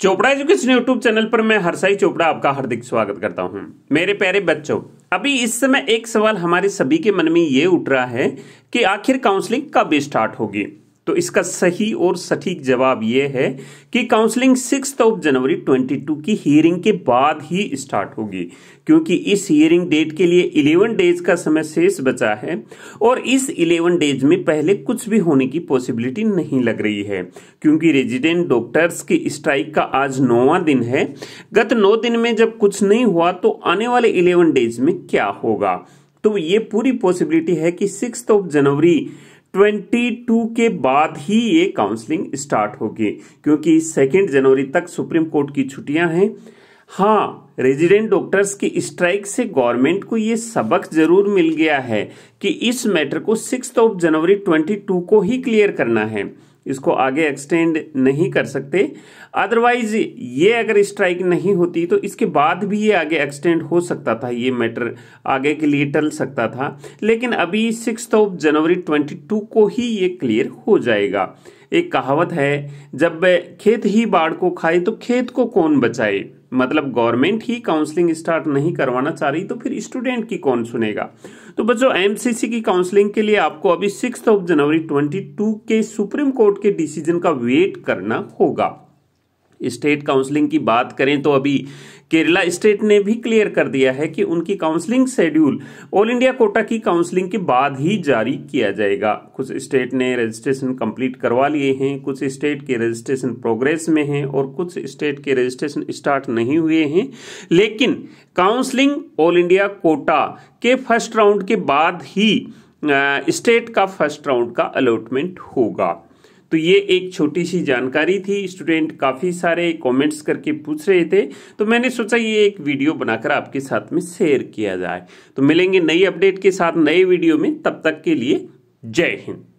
Chopra education YouTube channel पर मैं हरसाई चोपड़ा आपका हार्दिक स्वागत करता हूं मेरे प्यारे बच्चों अभी इस समय एक सवाल हमारे सभी के मन में ये उठ रहा है कि आखिर काउंसलिंग कब स्टार्ट होगी तो इसका सही और सटीक जवाब यह है कि काउंसलिंग सिक्स ऑफ जनवरी 22 की हियरिंग के बाद ही स्टार्ट होगी क्योंकि इस हियरिंग डेट के लिए 11 डेज का समय शेष बचा है और इस 11 डेज में पहले कुछ भी होने की पॉसिबिलिटी नहीं लग रही है क्योंकि रेजिडेंट डॉक्टर्स की स्ट्राइक का आज नौवा दिन है गत नौ दिन में जब कुछ नहीं हुआ तो आने वाले इलेवन डेज में क्या होगा तो ये पूरी पॉसिबिलिटी है कि सिक्स ऑफ जनवरी 22 के बाद ही ये काउंसलिंग स्टार्ट होगी क्योंकि सेकेंड जनवरी तक सुप्रीम कोर्ट की छुट्टियां हैं हाँ रेजिडेंट डॉक्टर्स की स्ट्राइक से गवर्नमेंट को ये सबक जरूर मिल गया है कि इस मैटर को सिक्स ऑफ जनवरी 22 को ही क्लियर करना है इसको आगे एक्सटेंड नहीं कर सकते अदरवाइज ये अगर स्ट्राइक नहीं होती तो इसके बाद भी ये आगे एक्सटेंड हो सकता था ये मैटर आगे के लिए टल सकता था लेकिन अभी सिक्स ऑफ जनवरी 22 को ही ये क्लियर हो जाएगा एक कहावत है जब खेत ही बाढ़ को खाए तो खेत को कौन बचाए मतलब गवर्नमेंट ही काउंसलिंग स्टार्ट नहीं करवाना चाह रही तो फिर स्टूडेंट की कौन सुनेगा तो बच्चों एमसीसी की काउंसलिंग के लिए आपको अभी सिक्स ऑफ जनवरी 22 के सुप्रीम कोर्ट के डिसीजन का वेट करना होगा स्टेट काउंसलिंग की बात करें तो अभी केरला स्टेट ने भी क्लियर कर दिया है कि उनकी counselling schedule all India quota की काउंसलिंग के बाद ही जारी किया जाएगा कुछ स्टेट ने रजिस्ट्रेशन कंप्लीट करवा लिए हैं कुछ स्टेट के रजिस्ट्रेशन प्रोग्रेस में हैं और कुछ स्टेट के रजिस्ट्रेशन स्टार्ट नहीं हुए हैं लेकिन काउंसलिंग ऑल इंडिया कोटा के फर्स्ट राउंड के बाद ही स्टेट का फर्स्ट राउंड का अलॉटमेंट होगा तो ये एक छोटी सी जानकारी थी स्टूडेंट काफ़ी सारे कमेंट्स करके पूछ रहे थे तो मैंने सोचा ये एक वीडियो बनाकर आपके साथ में शेयर किया जाए तो मिलेंगे नई अपडेट के साथ नए वीडियो में तब तक के लिए जय हिंद